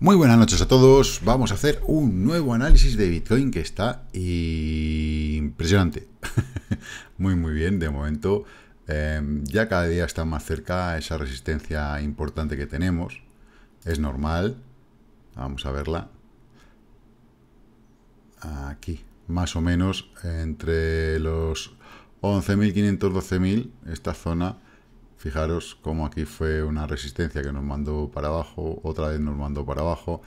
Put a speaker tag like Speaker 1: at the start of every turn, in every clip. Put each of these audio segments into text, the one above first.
Speaker 1: Muy buenas noches a todos. Vamos a hacer un nuevo análisis de Bitcoin que está impresionante. muy, muy bien, de momento. Em, ya cada día está más cerca esa resistencia importante que tenemos. Es normal. Vamos a verla. Aquí, más o menos entre los 11.500, 12.000, esta zona Fijaros cómo aquí fue una resistencia que nos mandó para abajo, otra vez nos mandó para abajo.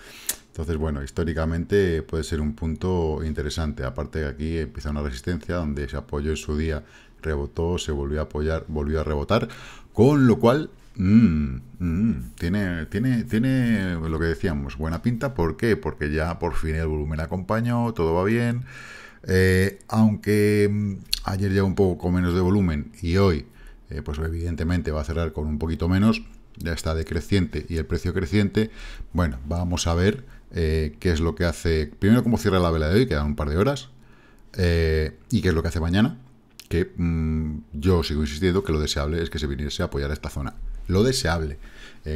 Speaker 1: Entonces, bueno, históricamente puede ser un punto interesante. Aparte que aquí empieza una resistencia donde se apoyó en su día, rebotó, se volvió a apoyar, volvió a rebotar. Con lo cual, mm, mm, tiene, tiene, tiene lo que decíamos, buena pinta. ¿Por qué? Porque ya por fin el volumen acompañó, todo va bien. Eh, aunque mm, ayer ya un poco con menos de volumen y hoy eh, pues evidentemente va a cerrar con un poquito menos, ya está decreciente y el precio creciente. Bueno, vamos a ver eh, qué es lo que hace, primero cómo cierra la vela de hoy, quedan un par de horas, eh, y qué es lo que hace mañana, que mm, yo sigo insistiendo que lo deseable es que se viniese a apoyar a esta zona. Lo deseable.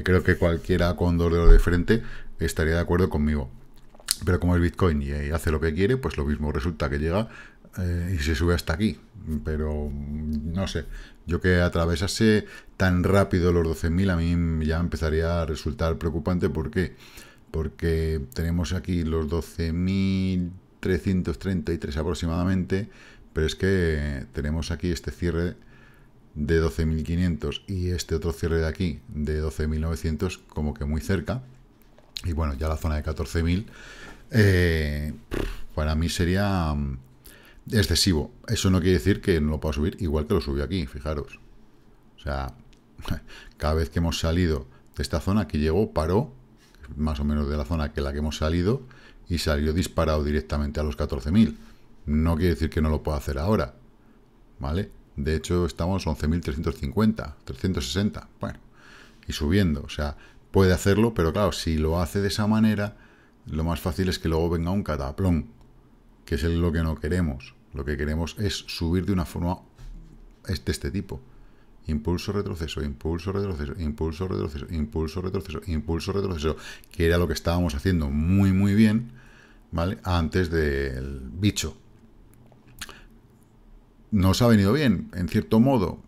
Speaker 1: creo que cualquiera con dos dedos de frente estaría de acuerdo conmigo. Pero como es Bitcoin y hace lo que quiere, pues lo mismo resulta que llega eh, y se sube hasta aquí. Pero no sé, yo que atravesase tan rápido los 12.000 a mí ya empezaría a resultar preocupante. ¿Por qué? Porque tenemos aquí los 12.333 aproximadamente, pero es que tenemos aquí este cierre de 12.500 y este otro cierre de aquí de 12.900 como que muy cerca. Y bueno, ya la zona de 14.000 eh, para mí sería mm, excesivo. Eso no quiere decir que no lo pueda subir igual que lo subió aquí, fijaros. O sea, cada vez que hemos salido de esta zona que llegó, paró, más o menos de la zona que la que hemos salido, y salió disparado directamente a los 14.000. No quiere decir que no lo pueda hacer ahora, ¿vale? De hecho, estamos 11.350, 360, bueno, y subiendo. O sea, puede hacerlo, pero claro, si lo hace de esa manera, lo más fácil es que luego venga un cataplón que es lo que no queremos. Lo que queremos es subir de una forma este, este tipo. Impulso, retroceso, impulso, retroceso, impulso, retroceso, impulso, retroceso, impulso, retroceso, que era lo que estábamos haciendo muy, muy bien, ¿vale? Antes del bicho. Nos ha venido bien, en cierto modo.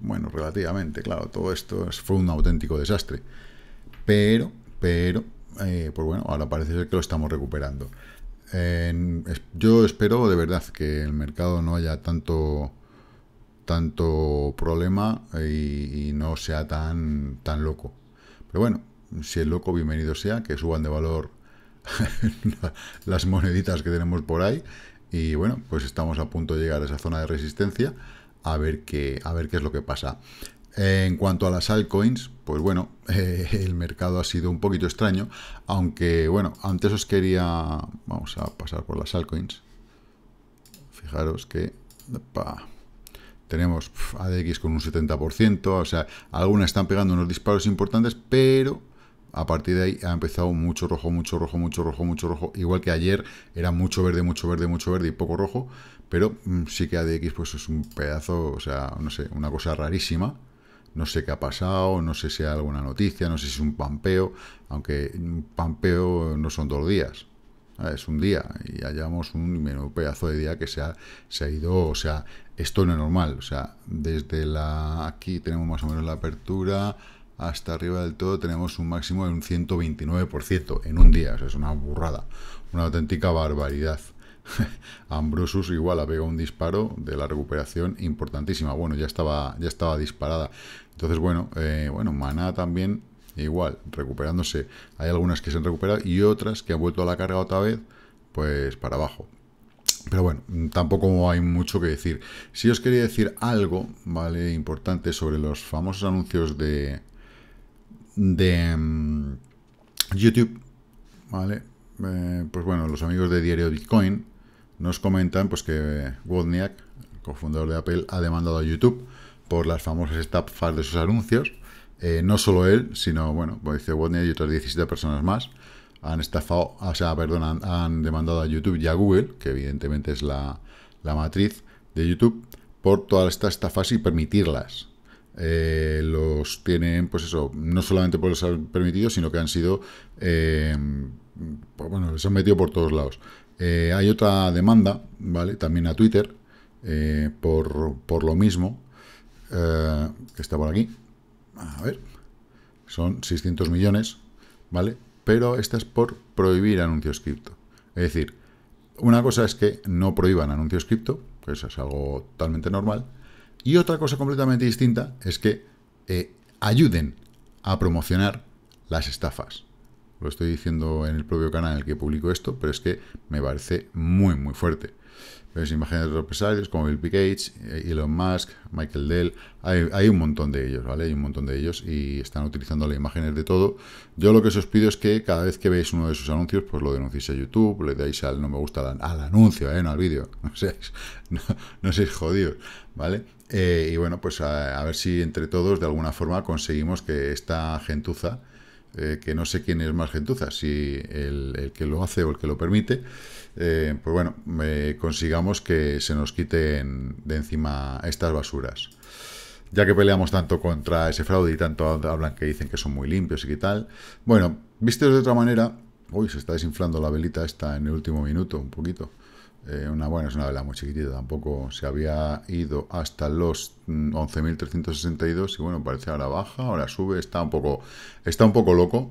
Speaker 1: Bueno, relativamente, claro, todo esto fue un auténtico desastre. Pero, pero, por eh, pues bueno, ahora parece ser que lo estamos recuperando yo espero de verdad que el mercado no haya tanto tanto problema y, no sea tan, tan loco. Pero bueno, si es loco, bienvenido sea, que suban de valor las moneditas que tenemos por ahí. Y bueno, pues estamos a punto de llegar a esa zona de resistencia a ver qué, a ver qué es lo que pasa. En cuanto a las altcoins, pues bueno, eh, el mercado ha sido un poquito extraño, aunque bueno, antes os quería, vamos a pasar por las altcoins. Fijaros que tenemos ADX con un 70%, o sea, algunas están pegando unos disparos importantes, pero a partir de ahí ha empezado mucho rojo, mucho rojo, mucho rojo, mucho rojo. Igual que ayer era mucho verde, mucho verde, mucho verde y poco rojo. Pero mm, sí que ADX pues es un pedazo, o sea, no sé, una cosa rarísima. No sé qué ha pasado, no sé si hay alguna noticia, no sé si es un pampeo, aunque un pampeo no son dos días, es un día y hallamos un menudo pedazo de día que se ha, se ha ido, o sea, esto no es normal, o sea, desde la aquí tenemos más o menos la apertura hasta arriba del todo tenemos un máximo de un 129% en un día, o sea, es una burrada, una auténtica barbaridad. Ambrosus igual pegado un disparo de la recuperación importantísima. Bueno, ya estaba, ya estaba disparada. Entonces, bueno, eh, bueno, Maná también igual, recuperándose. Hay algunas que se han recuperado y otras que han vuelto a la carga otra vez, pues para abajo. Pero bueno, tampoco hay mucho que decir. Si os quería decir algo, ¿vale? Importante sobre los famosos anuncios de, de mm, YouTube, ¿vale? Eh, pues bueno, los amigos de Diario Bitcoin nos comentan pues, que Wozniak, el cofundador de Apple, ha demandado a YouTube por las famosas estafas de sus anuncios. Eh, no solo él, sino, bueno, como dice Wozniak y otras 17 personas más han estafado, o sea, perdón, han, demandado a YouTube y a Google, que evidentemente es la, la matriz de YouTube, por todas estas estafas y permitirlas. Eh, los tienen, pues eso, no solamente por los han permitido, sino que han sido, eh, pues, bueno, se han metido por todos lados. Eh, hay otra demanda, ¿vale? También a Twitter, eh, por, lo mismo, eh, que está por aquí. A ver, son 600 millones, ¿vale? Pero esta es por prohibir anuncios cripto. Es decir, una cosa es que no prohíban anuncios cripto, que eso es algo totalmente normal, y otra cosa completamente distinta es que ayuden a promocionar las estafas lo estoy diciendo en el propio canal en el que publico esto, pero es que me parece muy, muy fuerte. Ves imágenes de empresarios, como Bill Gates, eh, Elon Musk, Michael Dell, hay, un montón de ellos, ¿vale? Hay un montón de ellos y están utilizando las imágenes de todo. Yo lo que os pido es que cada vez que veis uno de sus anuncios, pues lo denunciéis a YouTube, le dais al no me gusta al, anuncio, ¿eh? No al vídeo, no seáis, jodidos, ¿vale? Eh, y bueno, pues a, ver si entre todos de alguna forma conseguimos que esta gentuza eh, que no sé quién es más gentuza, si el, que lo hace o el que lo permite, eh, pues bueno, me consigamos que se nos quiten de encima estas basuras. Ya que peleamos tanto contra ese fraude y tanto hablan que dicen que son muy limpios y que tal. Bueno, visteos de otra manera, uy, se está desinflando la velita esta en el último minuto, un poquito. Eh, una, buena es una vela muy chiquitita, tampoco se había ido hasta los 11.362 mm, y bueno, parece ahora baja, ahora sube, está un poco, está un poco loco,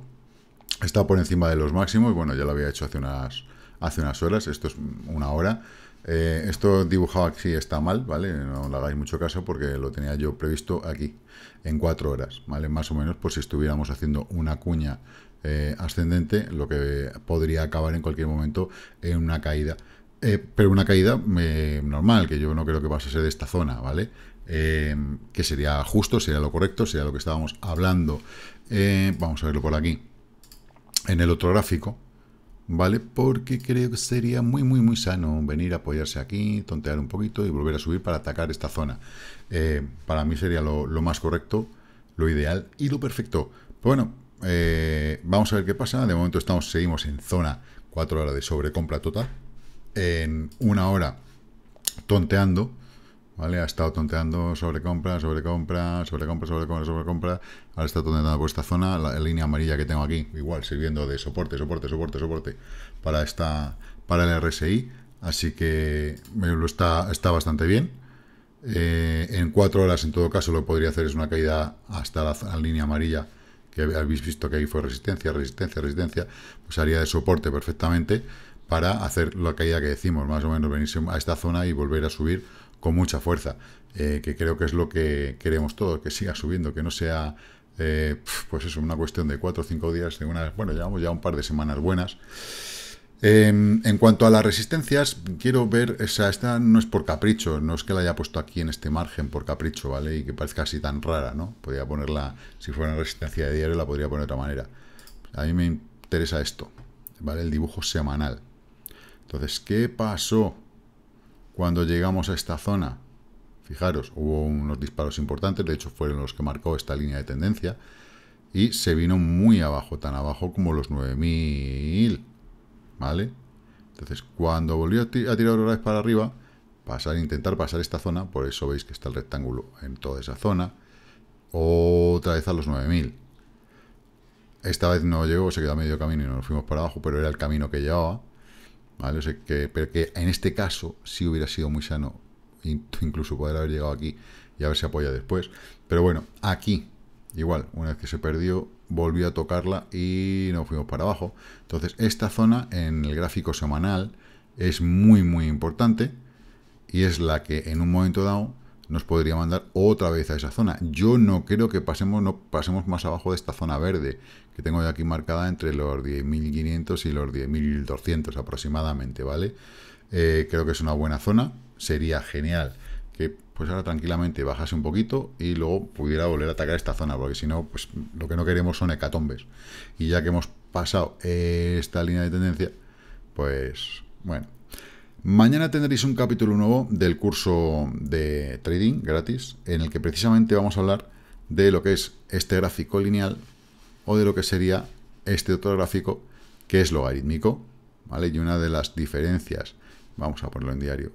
Speaker 1: está por encima de los máximos, y bueno, ya lo había hecho hace unas, hace unas horas, esto es una hora. Eh, esto dibujado aquí está mal, ¿vale? No le hagáis mucho caso porque lo tenía yo previsto aquí, en cuatro horas, ¿vale? Más o menos por si estuviéramos haciendo una cuña eh, ascendente, lo que podría acabar en cualquier momento en una caída. Eh, pero una caída normal, que yo no creo que pase a ser de esta zona, ¿vale? Eh, que sería justo, sería lo correcto, sería lo que estábamos hablando. Eh, vamos a verlo por aquí, en el otro gráfico, ¿vale? Porque creo que sería muy, muy, muy sano venir a apoyarse aquí, tontear un poquito y volver a subir para atacar esta zona. para mí sería lo, más correcto, lo ideal y lo perfecto. bueno, vamos a ver qué pasa. De momento estamos, seguimos en zona 4 horas de sobrecompra total en una hora tonteando, ¿vale? Ha estado tonteando sobre compra, sobre compra, sobre compra, sobre compra, sobre compra. Ahora está tonteando por esta zona, la, línea amarilla que tengo aquí, igual sirviendo de soporte, soporte, soporte, soporte para esta para el RSI, así que lo está está bastante bien. Eh, en cuatro horas, en todo caso, lo que podría hacer es una caída hasta la, la línea amarilla que habéis visto que ahí fue resistencia, resistencia, resistencia, pues haría de soporte perfectamente para hacer la caída que decimos, más o menos venirse a esta zona y volver a subir con mucha fuerza, eh, que creo que es lo que queremos todos, que siga subiendo, que no sea, eh, pues eso, una cuestión de cuatro o cinco días, de una, bueno, llevamos ya un par de semanas buenas. Em, en cuanto a las resistencias, quiero ver, esa esta no es por capricho, no es que la haya puesto aquí en este margen por capricho, ¿vale? Y que parezca así tan rara, ¿no? Podría ponerla, si fuera una resistencia de diario, la podría poner de otra manera. A mí me interesa esto, ¿vale? El dibujo semanal. Entonces, ¿qué pasó cuando llegamos a esta zona? Fijaros, hubo unos disparos importantes, de hecho fueron los que marcó esta línea de tendencia, y se vino muy abajo, tan abajo como los 9000, ¿vale? Entonces, cuando volvió a tirar otra vez para arriba, pasar, intentar pasar esta zona, por eso veis que está el rectángulo en toda esa zona, otra vez a los 9000. Esta vez no llegó, se quedó a medio camino y nos fuimos para abajo, pero era el camino que llevaba pero que en este caso sí hubiera sido muy sano incluso poder haber llegado aquí y haberse apoyado después. Pero bueno, aquí, igual, una vez que se perdió, volvió a tocarla y nos fuimos para abajo. Entonces, esta zona en el gráfico semanal es muy, muy importante y es la que en un momento dado nos podría mandar otra vez a esa zona. Yo no creo que pasemos, no pasemos más abajo de esta zona verde, que tengo aquí marcada entre los 10.500 y los 10.200 aproximadamente, ¿vale? Eh, creo que es una buena zona, sería genial que pues ahora tranquilamente bajase un poquito y luego pudiera volver a atacar esta zona, porque si no, pues lo que no queremos son hecatombes. Y ya que hemos pasado esta línea de tendencia, pues bueno. Mañana tendréis un capítulo nuevo del curso de trading gratis, en el que precisamente vamos a hablar de lo que es este gráfico lineal o de lo que sería este otro gráfico que es logarítmico, ¿vale? Y una de las diferencias, vamos a ponerlo en diario,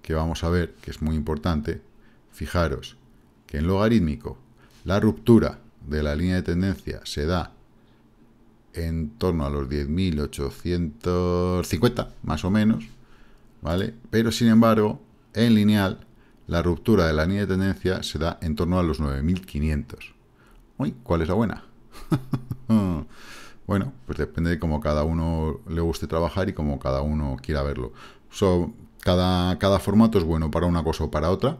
Speaker 1: que vamos a ver, que es muy importante, fijaros que en logarítmico la ruptura de la línea de tendencia se da en torno a los 10.850, más o menos, ¿vale? Pero sin embargo, en lineal, la ruptura de la línea de tendencia se da en torno a los 9.500. Uy, ¿cuál es la buena? bueno, pues depende de cómo cada uno le guste trabajar y cómo cada uno quiera verlo. cada, cada formato es bueno para una cosa o para otra.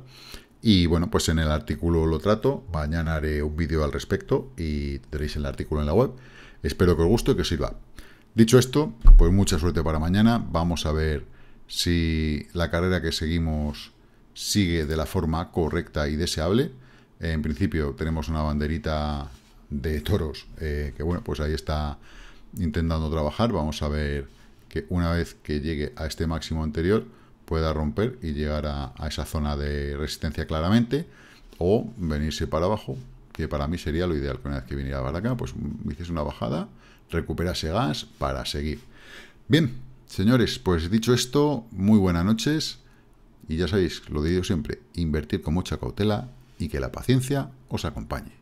Speaker 1: Y bueno, pues en el artículo lo trato. Mañana haré un vídeo al respecto y tendréis el artículo en la web. Espero que os guste y que os sirva. Dicho esto, pues mucha suerte para mañana. Vamos a ver si la carrera que seguimos sigue de la forma correcta y deseable. En principio tenemos una banderita de toros, eh, que bueno, pues ahí está intentando trabajar. Vamos a ver que una vez que llegue a este máximo anterior pueda romper y llegar a, esa zona de resistencia claramente o venirse para abajo, que para mí sería lo ideal, que una vez que viniera para acá, pues mm, hiciese una bajada, recuperase gas para seguir. Bien, señores, pues dicho esto, muy buenas noches y ya sabéis, lo digo siempre, invertir con mucha cautela y que la paciencia os acompañe.